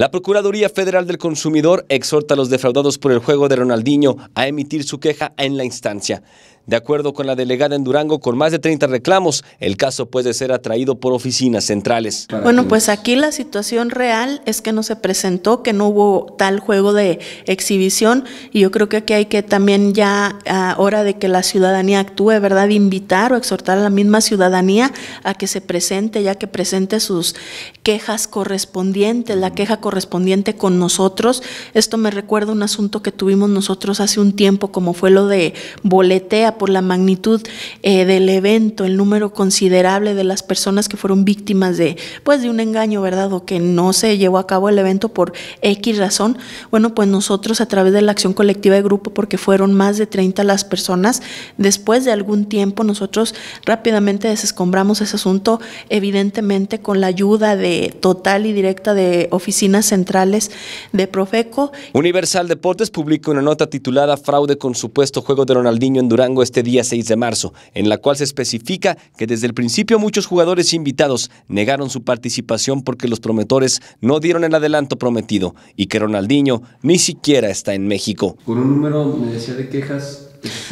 La Procuraduría Federal del Consumidor exhorta a los defraudados por el juego de Ronaldinho a emitir su queja en la instancia. De acuerdo con la delegada en Durango, con más de 30 reclamos, el caso puede ser atraído por oficinas centrales. Bueno, pues aquí la situación real es que no se presentó, que no hubo tal juego de exhibición y yo creo que aquí hay que también ya a ah, hora de que la ciudadanía actúe, ¿verdad? Invitar o exhortar a la misma ciudadanía a que se presente, ya que presente sus quejas correspondientes, la queja correspondiente con nosotros. Esto me recuerda un asunto que tuvimos nosotros hace un tiempo, como fue lo de boletea por la magnitud eh, del evento, el número considerable de las personas que fueron víctimas de, pues, de un engaño, ¿verdad? O que no se llevó a cabo el evento por X razón. Bueno, pues nosotros a través de la acción colectiva de grupo, porque fueron más de 30 las personas, después de algún tiempo nosotros rápidamente desescombramos ese asunto, evidentemente con la ayuda de total y directa de oficinas centrales de Profeco. Universal Deportes publica una nota titulada Fraude con supuesto juego de Ronaldinho en Durango este día 6 de marzo, en la cual se especifica que desde el principio muchos jugadores invitados negaron su participación porque los promotores no dieron el adelanto prometido y que Ronaldinho ni siquiera está en México. Con un número,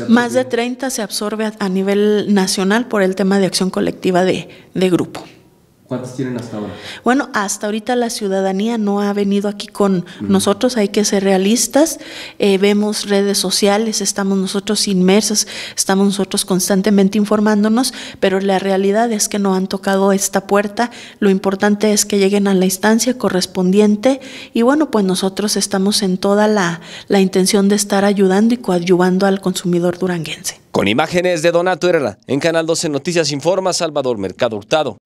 más de 30 se absorbe a, nivel nacional por el tema de acción colectiva de, de grupo. ¿Cuántas tienen hasta ahora? Bueno, hasta ahorita la ciudadanía no ha venido aquí con nosotros, hay que ser realistas. Eh, vemos redes sociales, estamos nosotros inmersos, estamos nosotros constantemente informándonos, pero la realidad es que no han tocado esta puerta. Lo importante es que lleguen a la instancia correspondiente y bueno, pues nosotros estamos en toda la, la intención de estar ayudando y coadyuvando al consumidor duranguense. Con imágenes de Donato Herrera, en Canal 12 Noticias Informa Salvador Mercado Hurtado.